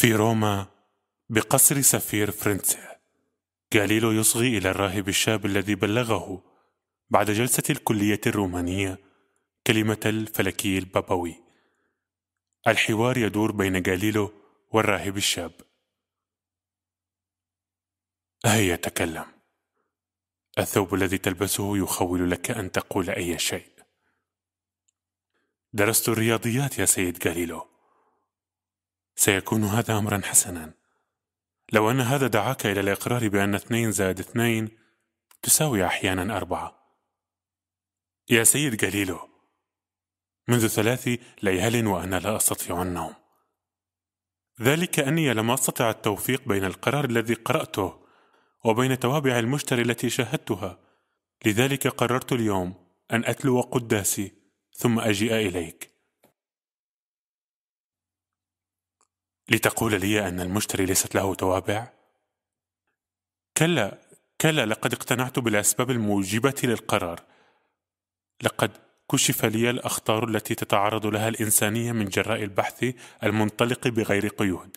في روما بقصر سفير فرنسا جاليلو يصغي إلى الراهب الشاب الذي بلغه بعد جلسة الكلية الرومانية كلمة الفلكي البابوي الحوار يدور بين جاليلو والراهب الشاب هيا تكلم الثوب الذي تلبسه يخول لك أن تقول أي شيء درست الرياضيات يا سيد جاليلو سيكون هذا أمرا حسنا لو أن هذا دعاك إلى الإقرار بأن اثنين زائد اثنين تساوي أحيانا أربعة يا سيد جليلو منذ ثلاث ليال وأنا لا أستطيع النوم ذلك أني لم أستطع التوفيق بين القرار الذي قرأته وبين توابع المشتري التي شاهدتها لذلك قررت اليوم أن أتلو قداسي ثم أجيء إليك لتقول لي أن المشتري ليست له توابع؟ كلا كلا لقد اقتنعت بالأسباب الموجبة للقرار لقد كشف لي الأخطار التي تتعرض لها الإنسانية من جراء البحث المنطلق بغير قيود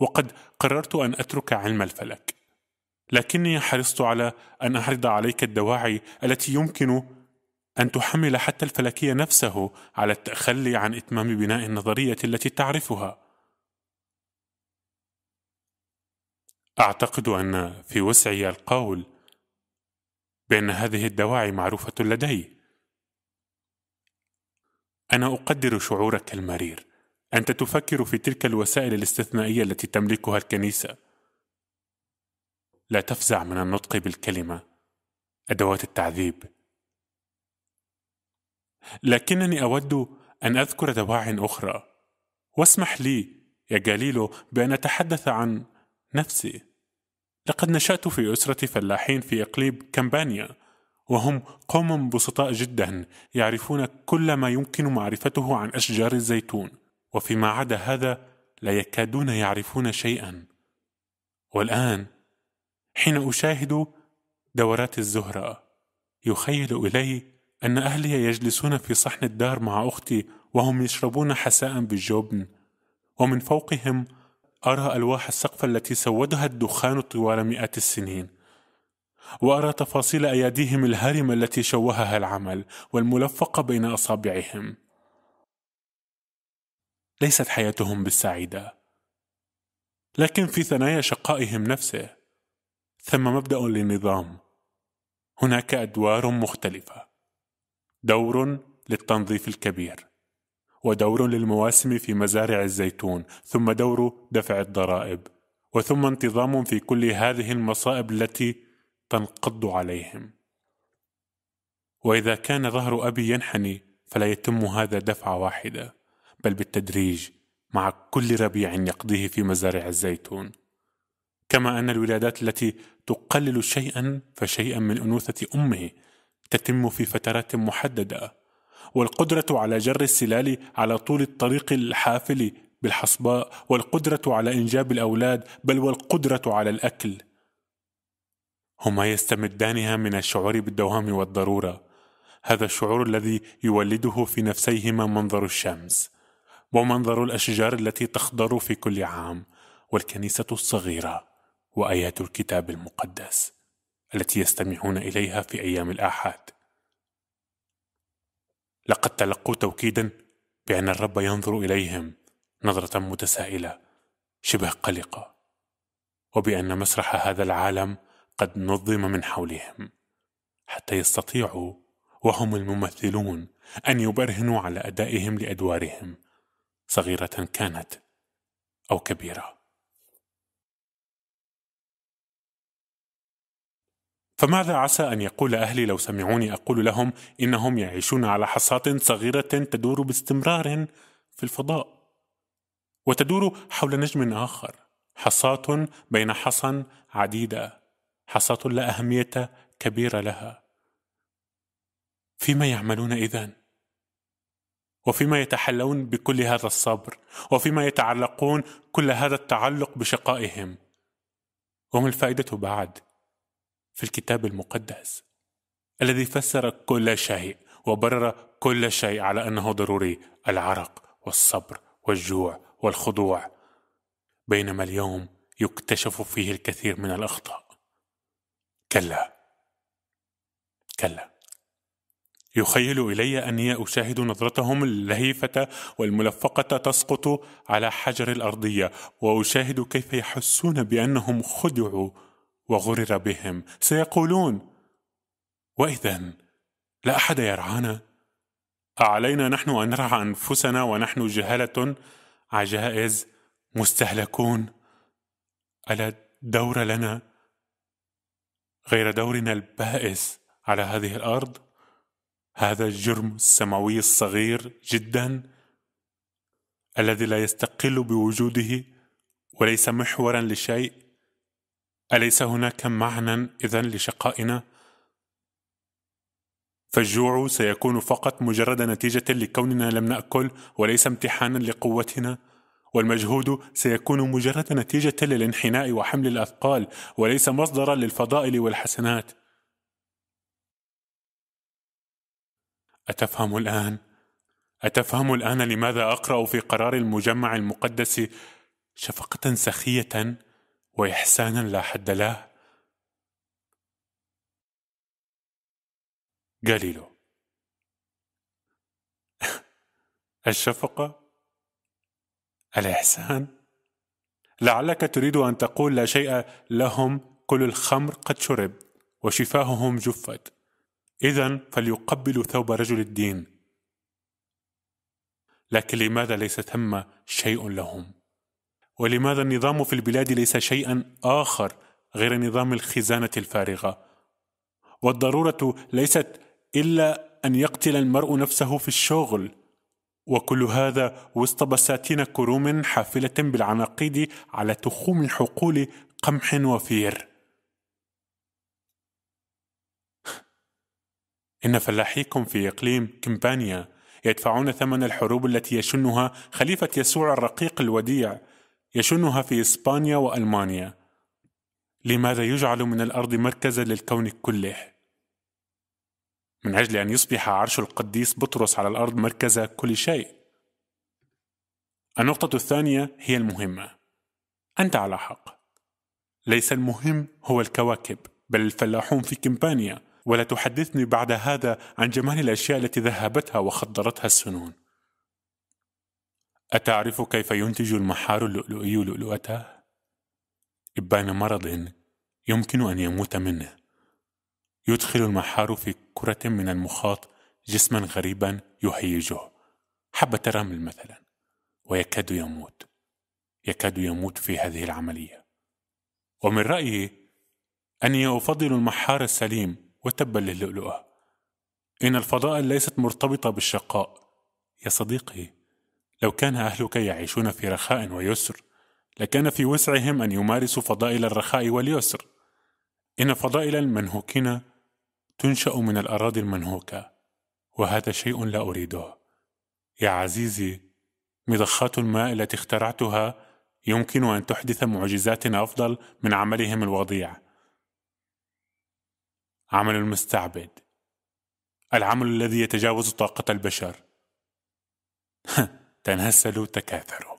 وقد قررت أن أترك علم الفلك لكني حرصت على أن أعرض عليك الدواعي التي يمكن أن تحمل حتى الفلكي نفسه على التخلي عن إتمام بناء النظرية التي تعرفها اعتقد ان في وسعي القول بان هذه الدواعي معروفه لدي انا اقدر شعورك المرير انت تفكر في تلك الوسائل الاستثنائيه التي تملكها الكنيسه لا تفزع من النطق بالكلمه ادوات التعذيب لكنني اود ان اذكر دواع اخرى واسمح لي يا جاليلو بان اتحدث عن نفسي لقد نشأت في أسرة فلاحين في إقليم كمبانيا وهم قوم بسطاء جدا يعرفون كل ما يمكن معرفته عن أشجار الزيتون وفيما عدا هذا لا يكادون يعرفون شيئا والآن حين أشاهد دورات الزهرة يخيل إلي أن أهلي يجلسون في صحن الدار مع أختي وهم يشربون حساء بالجبن ومن فوقهم أرى ألواح السقف التي سودها الدخان طوال مئات السنين وأرى تفاصيل أياديهم الهرمة التي شوهها العمل والملفقة بين أصابعهم ليست حياتهم بالسعيدة لكن في ثنايا شقائهم نفسه ثم مبدأ للنظام هناك أدوار مختلفة دور للتنظيف الكبير ودور للمواسم في مزارع الزيتون ثم دور دفع الضرائب وثم انتظام في كل هذه المصائب التي تنقض عليهم واذا كان ظهر ابي ينحني فلا يتم هذا دفعه واحده بل بالتدريج مع كل ربيع يقضيه في مزارع الزيتون كما ان الولادات التي تقلل شيئا فشيئا من انوثه امه تتم في فترات محدده والقدرة على جر السلال على طول الطريق الحافل بالحصباء والقدرة على إنجاب الأولاد بل والقدرة على الأكل هما يستمدانها من الشعور بالدوام والضرورة هذا الشعور الذي يولده في نفسيهما منظر الشمس ومنظر الأشجار التي تخضر في كل عام والكنيسة الصغيرة وآيات الكتاب المقدس التي يستمعون إليها في أيام الآحاد لقد تلقوا توكيدا بأن الرب ينظر إليهم نظرة متسائلة شبه قلقة وبأن مسرح هذا العالم قد نظم من حولهم حتى يستطيعوا وهم الممثلون أن يبرهنوا على أدائهم لأدوارهم صغيرة كانت أو كبيرة فماذا عسى أن يقول أهلي لو سمعوني أقول لهم إنهم يعيشون على حصاة صغيرة تدور باستمرار في الفضاء وتدور حول نجم آخر حصاة بين حصى عديدة حصاة لا أهمية كبيرة لها فيما يعملون إذن؟ وفيما يتحلون بكل هذا الصبر وفيما يتعلقون كل هذا التعلق بشقائهم وما الفائدة بعد؟ في الكتاب المقدس الذي فسر كل شيء وبرر كل شيء على انه ضروري العرق والصبر والجوع والخضوع بينما اليوم يكتشف فيه الكثير من الاخطاء كلا كلا يخيل الي اني اشاهد نظرتهم اللهيفه والملفقه تسقط على حجر الارضيه واشاهد كيف يحسون بانهم خدعوا وغرر بهم سيقولون واذا لا احد يرعانا اعلينا نحن ان نرعى انفسنا ونحن جهله عجائز مستهلكون الا دور لنا غير دورنا البائس على هذه الارض هذا الجرم السماوي الصغير جدا الذي لا يستقل بوجوده وليس محورا لشيء اليس هناك معنى اذا لشقائنا فالجوع سيكون فقط مجرد نتيجه لكوننا لم ناكل وليس امتحانا لقوتنا والمجهود سيكون مجرد نتيجه للانحناء وحمل الاثقال وليس مصدرا للفضائل والحسنات اتفهم الان اتفهم الان لماذا اقرا في قرار المجمع المقدس شفقه سخيه وإحسانا لا حد له غاليلو الشفقة الإحسان لعلك تريد أن تقول لا شيء لهم كل الخمر قد شرب وشفاههم جفت إذا فليقبلوا ثوب رجل الدين لكن لماذا ليس ثم شيء لهم ولماذا النظام في البلاد ليس شيئا اخر غير نظام الخزانه الفارغه والضروره ليست الا ان يقتل المرء نفسه في الشغل وكل هذا وسط بساتين كروم حافله بالعناقيد على تخوم حقول قمح وفير إن فلاحيكم في إقليم كمبانيا يدفعون ثمن الحروب التي يشنها خليفة يسوع الرقيق الوديع يشنها في إسبانيا وألمانيا لماذا يجعل من الأرض مركزا للكون كله؟ من أجل أن يصبح عرش القديس بطرس على الأرض مركز كل شيء النقطة الثانية هي المهمة أنت على حق ليس المهم هو الكواكب بل الفلاحون في كمبانيا ولا تحدثني بعد هذا عن جمال الأشياء التي ذهبتها وخدرتها السنون أتعرف كيف ينتج المحار اللؤلؤي لؤلؤته؟ إبان مرض يمكن أن يموت منه يدخل المحار في كرة من المخاط جسما غريبا يهيجه حبة رمل مثلا ويكاد يموت يكاد يموت في هذه العملية ومن رأيي أني أفضل المحار السليم وتبا للؤلؤة إن الفضائل ليست مرتبطة بالشقاء يا صديقي لو كان أهلك يعيشون في رخاء ويسر لكان في وسعهم أن يمارسوا فضائل الرخاء واليسر إن فضائل المنهوكين تنشأ من الأراضي المنهوكة وهذا شيء لا أريده يا عزيزي مضخات الماء التي اخترعتها يمكن أن تحدث معجزات أفضل من عملهم الوضيع عمل المستعبد العمل الذي يتجاوز طاقة البشر تناسلوا تكاثروا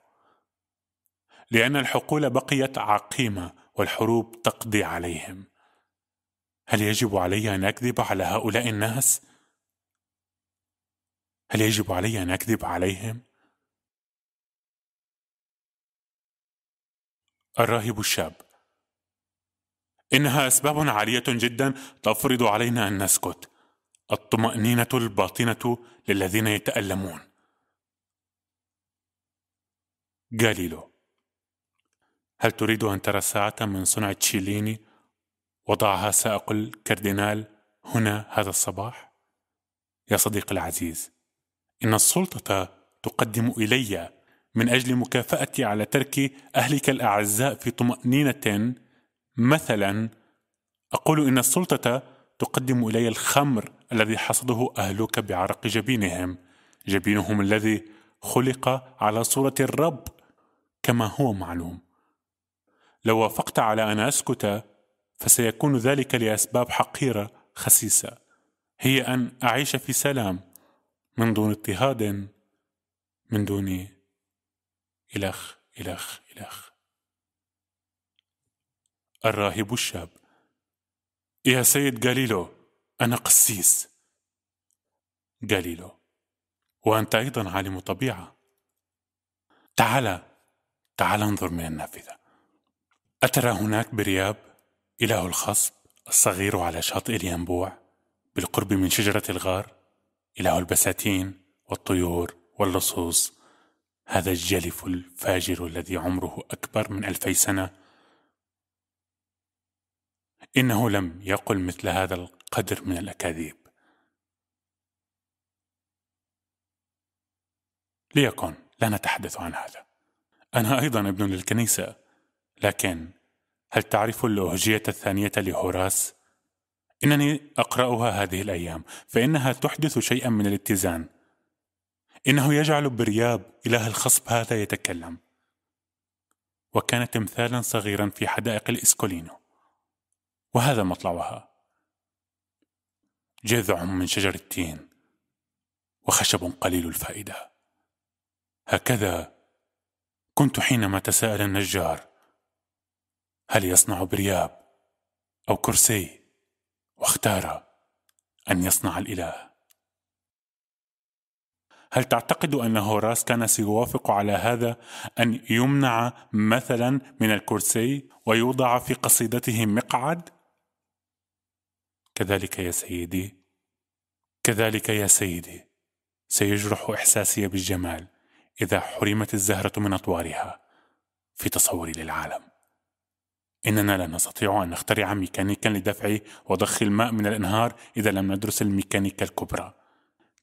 لان الحقول بقيت عقيمه والحروب تقضي عليهم هل يجب علي ان اكذب على هؤلاء الناس هل يجب علي ان اكذب عليهم الراهب الشاب انها اسباب عاليه جدا تفرض علينا ان نسكت الطمانينه الباطنه للذين يتالمون جاليلو هل تريد أن ترى ساعة من صنع تشيليني وضعها سائق الكاردينال هنا هذا الصباح؟ يا صديقي العزيز إن السلطة تقدم إلي من أجل مكافأتي على ترك أهلك الأعزاء في طمأنينة مثلا أقول إن السلطة تقدم إلي الخمر الذي حصده أهلك بعرق جبينهم جبينهم الذي خلق على صورة الرب كما هو معلوم لو وافقت على ان اسكت فسيكون ذلك لاسباب حقيره خسيسه هي ان اعيش في سلام من دون اضطهاد من دون الخ الخ الخ الراهب الشاب يا سيد جاليلو انا قسيس جاليلو وانت ايضا عالم طبيعه تعال تعال انظر من النافذة أترى هناك برياب إله الخصب الصغير على شاطئ الينبوع بالقرب من شجرة الغار إله البساتين والطيور واللصوص هذا الجلف الفاجر الذي عمره أكبر من ألفي سنة إنه لم يقل مثل هذا القدر من الأكاذيب ليكن لا نتحدث عن هذا أنا أيضا ابن للكنيسة لكن هل تعرف الأهجية الثانية لهوراس؟ إنني أقرأها هذه الأيام فإنها تحدث شيئا من الاتزان إنه يجعل برياب إله الخصب هذا يتكلم وكان تمثالا صغيرا في حدائق الإسكولينو وهذا مطلعها جذع من شجر التين وخشب قليل الفائدة هكذا كنت حينما تساءل النجار هل يصنع برياب او كرسي واختار ان يصنع الاله هل تعتقد ان هوراس كان سيوافق على هذا ان يمنع مثلا من الكرسي ويوضع في قصيدته مقعد كذلك يا سيدي كذلك يا سيدي سيجرح احساسي بالجمال إذا حرمت الزهرة من أطوارها في تصوري للعالم إننا لا نستطيع أن نخترع ميكانيكا لدفع وضخ الماء من الأنهار إذا لم ندرس الميكانيكا الكبرى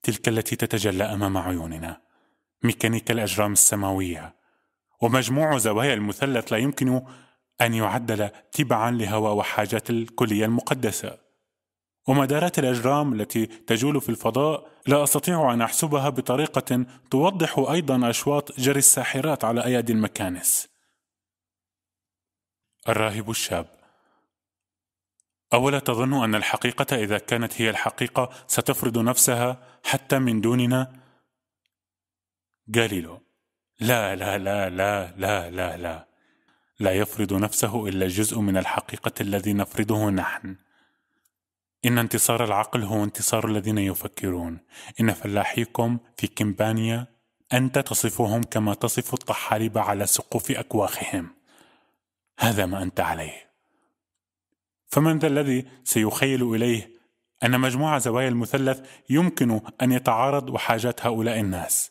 تلك التي تتجلى أمام عيوننا ميكانيكا الأجرام السماوية ومجموع زوايا المثلث لا يمكن أن يعدل تبعا لهوى وحاجات الكلية المقدسة ومدارات الأجرام التي تجول في الفضاء لا أستطيع أن أحسبها بطريقة توضح أيضا أشواط جري الساحرات على أيادي المكانس. الراهب الشاب أولا تظن أن الحقيقة إذا كانت هي الحقيقة ستفرض نفسها حتى من دوننا؟ جاليلو لا لا لا لا لا لا لا لا يفرض نفسه إلا جزء من الحقيقة الذي نفرضه نحن إن انتصار العقل هو انتصار الذين يفكرون إن فلاحيكم في كمبانيا أنت تصفهم كما تصف الطحالب على سقوف أكواخهم هذا ما أنت عليه فمن ذا الذي سيخيل إليه أن مجموع زوايا المثلث يمكن أن يتعارض وحاجات هؤلاء الناس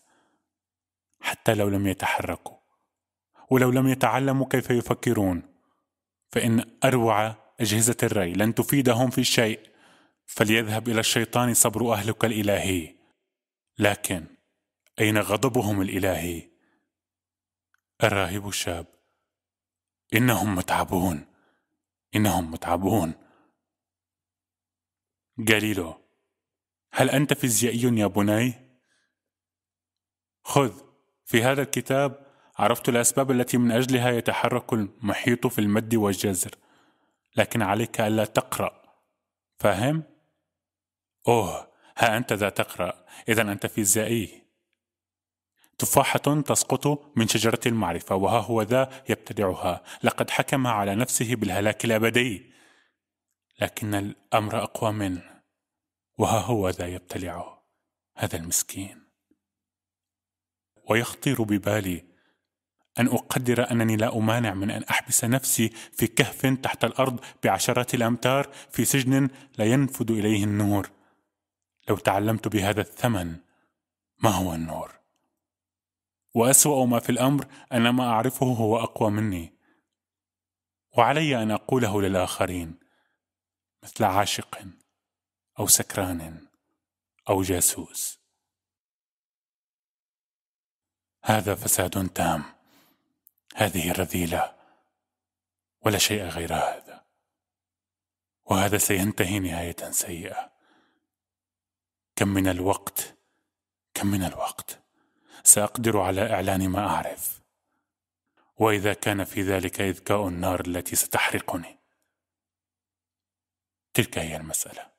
حتى لو لم يتحركوا ولو لم يتعلموا كيف يفكرون فإن أروع أجهزة الري لن تفيدهم في شيء فليذهب إلى الشيطان صبر أهلك الإلهي لكن أين غضبهم الإلهي الراهب الشاب إنهم متعبون إنهم متعبون جاليلو هل أنت فيزيائي يا بني؟ خذ في هذا الكتاب عرفت الأسباب التي من أجلها يتحرك المحيط في المد والجزر لكن عليك ألا تقرأ فاهم؟ أوه ها أنت ذا تقرأ إذا أنت فيزيائي تفاحة تسقط من شجرة المعرفة وها هو ذا يبتدعها لقد حكم على نفسه بالهلاك الأبدي لكن الأمر أقوى منه وها هو ذا يبتلعه هذا المسكين ويخطر ببالي أن أقدر أنني لا أمانع من أن أحبس نفسي في كهف تحت الأرض بعشرات الأمتار في سجن لا ينفذ إليه النور لو تعلمت بهذا الثمن ما هو النور واسوا ما في الامر ان ما اعرفه هو اقوى مني وعلي ان اقوله للاخرين مثل عاشق او سكران او جاسوس هذا فساد تام هذه رذيله ولا شيء غير هذا وهذا سينتهي نهايه سيئه كم من الوقت كم من الوقت ساقدر على اعلان ما اعرف واذا كان في ذلك اذكاء النار التي ستحرقني تلك هي المساله